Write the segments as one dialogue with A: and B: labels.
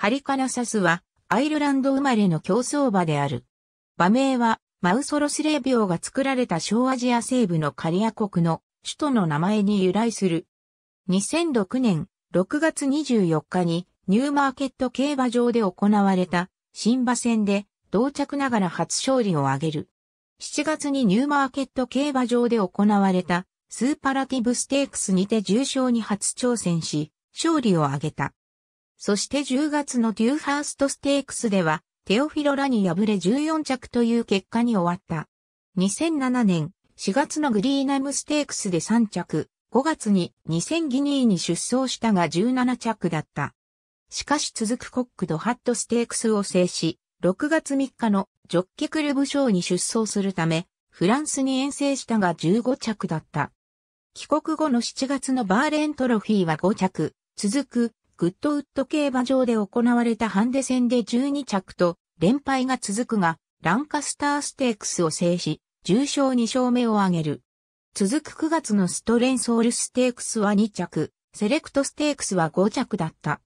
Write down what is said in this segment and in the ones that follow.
A: ハリカナサスは、アイルランド生まれの競走馬である。馬名は、
B: マウソロスレビオが作られた小アジア西部のカリア国の首都の名前に由来する。2006年6月24日にニューマーケット競馬場で行われた新馬戦で同着ながら初勝利を挙げる。7月にニューマーケット競馬場で行われたスーパラティブステークスにて重賞に初挑戦し、勝利を挙げた。そして10月のデューハーストステークスでは、テオフィロラに敗れ14着という結果に終わった。2007年、4月のグリーナムステークスで3着、5月に2000ギニーに出走したが17着だった。しかし続くコックドハットステークスを制し、6月3日のジョッケクルブ賞に出走するため、フランスに遠征したが15着だった。帰国後の7月のバーレントロフィーは5着、続くグッドウッド競馬場で行われたハンデ戦で12着と連敗が続くが、ランカスターステークスを制し、重賞2勝目を挙げる。続く9月のストレンソールステークスは2着、セレクトステークスは5着だった。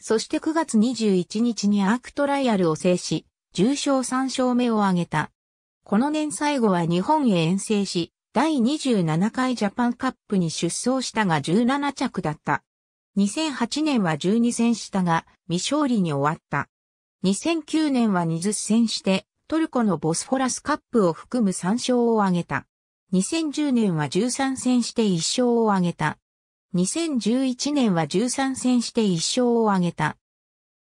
B: そして9月21日にアークトライアルを制し、重賞3勝目を挙げた。この年最後は日本へ遠征し、第27回ジャパンカップに出走したが17着だった。2008年は12戦したが、未勝利に終わった。2009年は20戦して、トルコのボスフォラスカップを含む3勝を挙げた。2010年は13戦して1勝を挙げた。2011年は13戦して1勝を挙げた。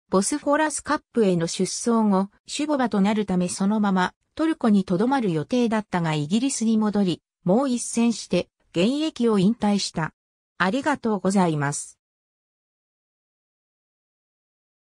B: ボスフォラスカップへの出走後、シュボバとなるためそのままトルコに留まる予定だったがイギリスに戻り、もう一戦して現役を引退
A: した。ありがとうございます。